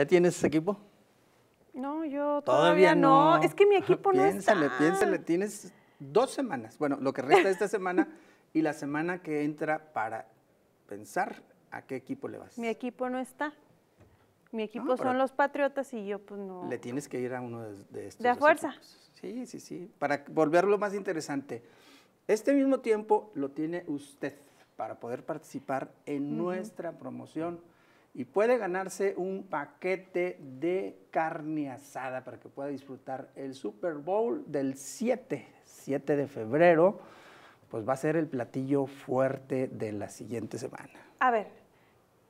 ¿Ya tienes ese equipo? No, yo todavía, no. Es que mi equipo no está. Piénsale, piénsale. Tienes dos semanas. Bueno, lo que resta de esta semana y la semana que entra para pensar a qué equipo le vas. Mi equipo no está. Mi equipo son los Patriotas y yo pues no. Le tienes que ir a uno de, estos. De fuerza. Sí, sí, sí. Para volverlo más interesante. Este mismo tiempo lo tiene usted para poder participar en nuestra promoción y puede ganarse un paquete de carne asada para que pueda disfrutar el Super Bowl del 7, 7 de febrero, pues va a ser el platillo fuerte de la siguiente semana. A ver,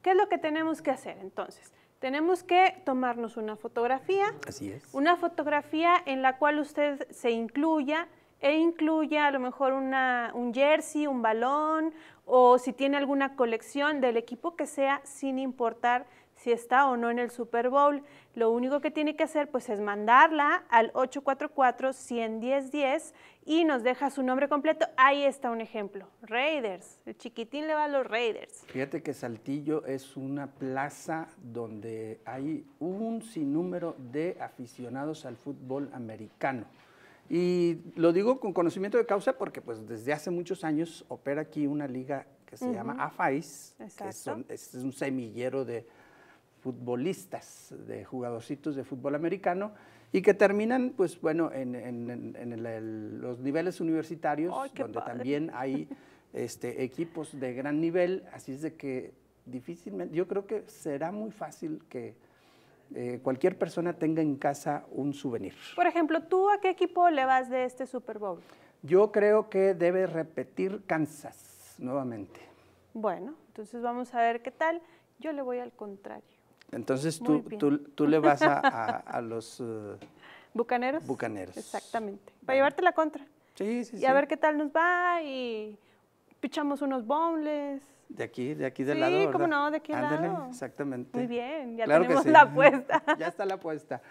¿qué es lo que tenemos que hacer entonces? Tenemos que tomarnos una fotografía. Así es. Una fotografía en la cual usted se incluya, e incluya a lo mejor un jersey, un balón o si tiene alguna colección del equipo que sea sin importar si está o no en el Super Bowl. Lo único que tiene que hacer pues es mandarla al 844-110-10 y nos deja su nombre completo. Ahí está un ejemplo. Raiders. El chiquitín le va a los Raiders. Fíjate que Saltillo es una plaza donde hay un sinnúmero de aficionados al fútbol americano. Y lo digo con conocimiento de causa porque pues desde hace muchos años opera aquí una liga que se llama AFAIS, Exacto. que es un semillero de futbolistas, de jugadorcitos de fútbol americano y que terminan, pues bueno, en, los niveles universitarios, donde también hay este, equipos de gran nivel, así es de que difícilmente, yo creo que será muy fácil que eh, cualquier persona tenga en casa un souvenir. Por ejemplo, ¿tú a qué equipo le vas de este Super Bowl? Yo creo que debe repetir Kansas nuevamente. Bueno, entonces vamos a ver qué tal. Yo le voy al contrario. Entonces tú, tú, le vas a, los... Eh, bucaneros. Bucaneros. Exactamente. Para llevarte la contra. Sí, sí, sí. Y a ver qué tal nos va y pichamos unos bombles. De aquí, de aquí del sí, lado. Sí, cómo no, de aquí del lado. Exactamente. Muy bien, ya tenemos la apuesta. ya está la apuesta.